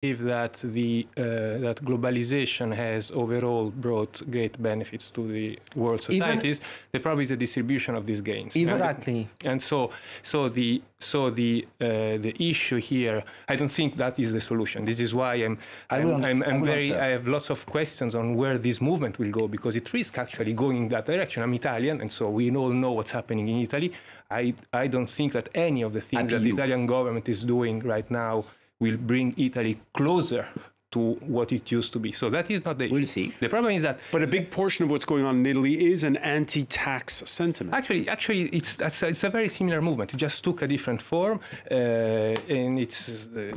believe that the uh, that globalization has overall brought great benefits to the world societies. Even the problem is the distribution of these gains. Exactly. And, and so, so the so the uh, the issue here, I don't think that is the solution. This is why I'm I'm, will, I'm, I'm very answer. I have lots of questions on where this movement will go because it risks actually going in that direction. I'm Italian, and so we all know what's happening in Italy. I I don't think that any of the things that the Italian government is doing right now will bring Italy closer to what it used to be. So that is not the issue. We'll see. The problem is that. But a big portion of what's going on in Italy is an anti-tax sentiment. Actually, actually, it's it's a, it's a, very similar movement. It just took a different form, uh, and it's. Uh,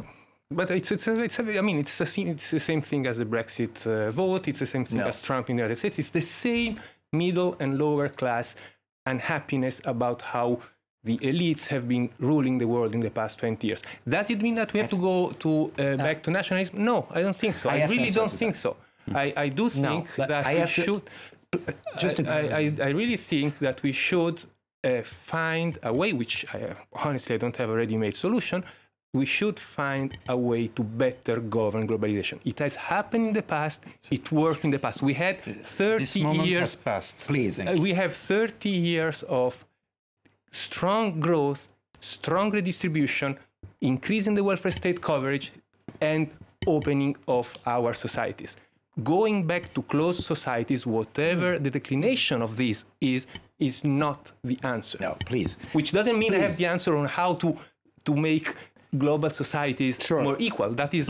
but it's, it's, a, it's a, I mean, it's, a, it's the same thing as the Brexit uh, vote. It's the same thing no. as Trump in the United States. It's the same middle and lower class unhappiness about how the elites have been ruling the world in the past 20 years. Does it mean that we have to go to uh, back to nationalism? No, I don't think so. I, I really don't think that. so. I, I do think no, that I we should. Uh, just I, I, I, really think that we should uh, find a way, which I, honestly I don't have a ready-made solution. We should find a way to better govern globalization. It has happened in the past. It worked in the past. We had 30 this years has passed. Please, uh, we have 30 years of strong growth, strong redistribution, increasing the welfare state coverage, and opening of our societies. Going back to closed societies, whatever the declination of this is, is not the answer. No, please. Which doesn't mean please. I have the answer on how to, to make global societies sure. more equal. That is